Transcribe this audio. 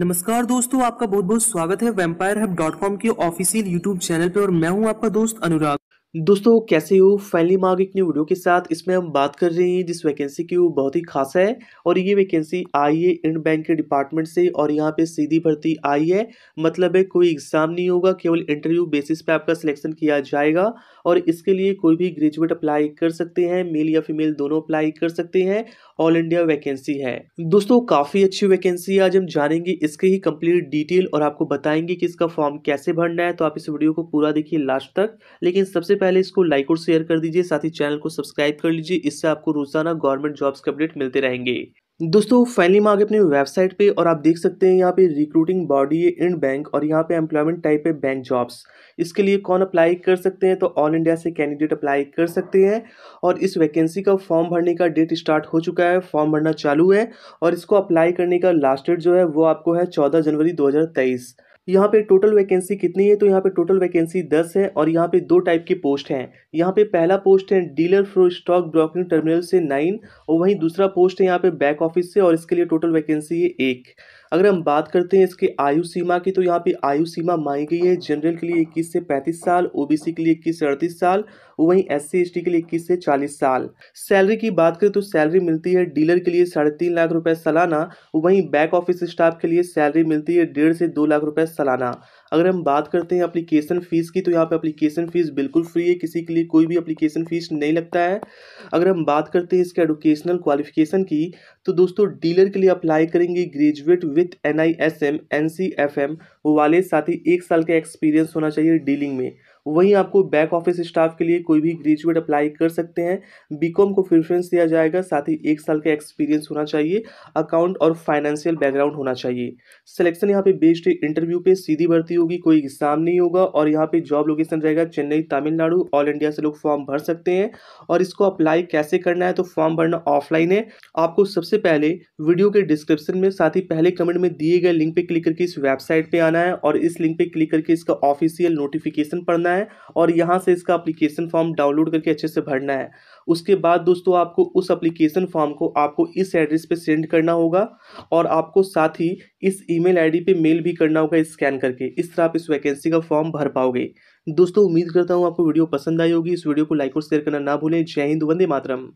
नमस्कार दोस्तों आपका बहुत बहुत स्वागत है वेम्पायर हब डॉट कॉम के ऑफिशियल यूट्यूब चैनल पर और मैं हूं आपका दोस्त अनुराग दोस्तों कैसे हो फाइनली मार्ग एक नई वीडियो के साथ इसमें हम बात कर रहे हैं जिस वैकेंसी की वो बहुत ही खास है और ये वैकेंसी आई है इंड बैंक के डिपार्टमेंट से और यहाँ पे सीधी भर्ती आई है मतलब है कोई एग्ज़ाम नहीं होगा केवल इंटरव्यू बेसिस पे आपका सिलेक्शन किया जाएगा और इसके लिए कोई भी ग्रेजुएट अप्लाई कर सकते हैं मेल या फीमेल दोनों अप्लाई कर सकते हैं ऑल इंडिया वैकेंसी है दोस्तों काफ़ी अच्छी वैकेंसी है आज हम जानेंगे इसके ही कंप्लीट डिटेल और आपको बताएंगे कि इसका फॉर्म कैसे भरना है तो आप इस वीडियो को पूरा देखिए लास्ट तक लेकिन सबसे पहले इसको लाइक और शेयर कर दीजिए साथ ही चैनल को सब्सक्राइब कर लीजिए इससे आपको रोजाना गवर्नमेंट जॉब्स के अपडेट मिलते रहेंगे दोस्तों फाइनली मैं आगे अपनी वेबसाइट पे और आप देख सकते हैं यहाँ पे रिक्रूटिंग बॉडी है इंड बैंक और यहाँ पे एम्प्लॉयमेंट टाइप है बैंक जॉब्स इसके लिए कौन अप्लाई कर सकते हैं तो ऑल इंडिया से कैंडिडेट अप्लाई कर सकते हैं और इस वैकेंसी का फॉर्म भरने का डेट स्टार्ट हो चुका है फॉर्म भरना चालू है और इसको अप्लाई करने का लास्ट डेट जो है वो आपको है चौदह जनवरी दो यहाँ पे टोटल वैकेंसी कितनी है तो यहाँ पे टोटल वैकेंसी दस है और यहाँ पे दो टाइप की पोस्ट हैं यहाँ पे पहला पोस्ट है dealer for stock broking terminal से नाइन और वहीं दूसरा पोस्ट है यहाँ पे बैक ऑफिस से और इसके लिए टोटल वैकेंसी है एक अगर हम बात करते हैं इसके आयु सीमा की तो यहाँ पे आयु सीमा मांगी गई है जनरल के लिए इक्कीस से पैंतीस साल ओबीसी के लिए इक्कीस से अड़तीस साल वहीं एस सी के लिए इक्कीस से चालीस साल सैलरी की बात करें तो सैलरी मिलती है डीलर के लिए साढ़े तीन लाख रुपए सालाना वहीं बैक ऑफिस स्टाफ के लिए सैलरी मिलती है डेढ़ से दो लाख रुपए सालाना अगर हम बात करते हैं अप्लीकेशन फ़ीस की तो यहाँ पे अप्लीकेशन फ़ीस बिल्कुल फ्री है किसी के लिए कोई भी अप्लीकेशन फ़ीस नहीं लगता है अगर हम बात करते हैं इसके एडुकेशनल क्वालिफिकेशन की तो दोस्तों डीलर के लिए अप्लाई करेंगे graduate with N I S M N C F M वाले साथ ही एक साल का एक्सपीरियंस होना चाहिए डीलिंग में वहीं आपको बैक ऑफिस स्टाफ के लिए कोई भी ग्रेजुएट अप्लाई कर सकते हैं बीकॉम को प्रेफरेंस दिया जाएगा साथ ही एक साल का एक्सपीरियंस होना चाहिए अकाउंट और फाइनेंशियल बैकग्राउंड होना चाहिए सिलेक्शन यहाँ पे बेस्ड इंटरव्यू पे सीधी भर्ती होगी कोई एग्जाम नहीं होगा और यहाँ पे जॉब लोकेशन रहेगा चेन्नई तमिलनाडु ऑल इंडिया से लोग फॉर्म भर सकते हैं और इसको अप्लाई कैसे करना है तो फॉर्म भरना ऑफलाइन है आपको सबसे पहले वीडियो के डिस्क्रिप्शन में साथ ही पहले कमेंट में दिए गए लिंक पे क्लिक करके इस वेबसाइट पर आना है और इस लिंक पे क्लिक करके इसका ऑफिशियल नोटिफिकेशन पढ़ना है करना है और यहाँ से इसका अप्लीकेशन फॉर्म डाउनलोड करके अच्छे से भरना है उसके बाद दोस्तों आपको उस अप्लीकेशन फॉर्म को आपको इस एड्रेस पे सेंड करना होगा और आपको साथ ही इस ईमेल आईडी पे मेल भी करना होगा स्कैन करके इस तरह आप इस वैकेंसी का फॉर्म भर पाओगे दोस्तों उम्मीद करता हूँ आपको वीडियो पसंद आई होगी इस वीडियो को लाइक और शेयर करना ना भूलें जय हिंद वंदे मातरम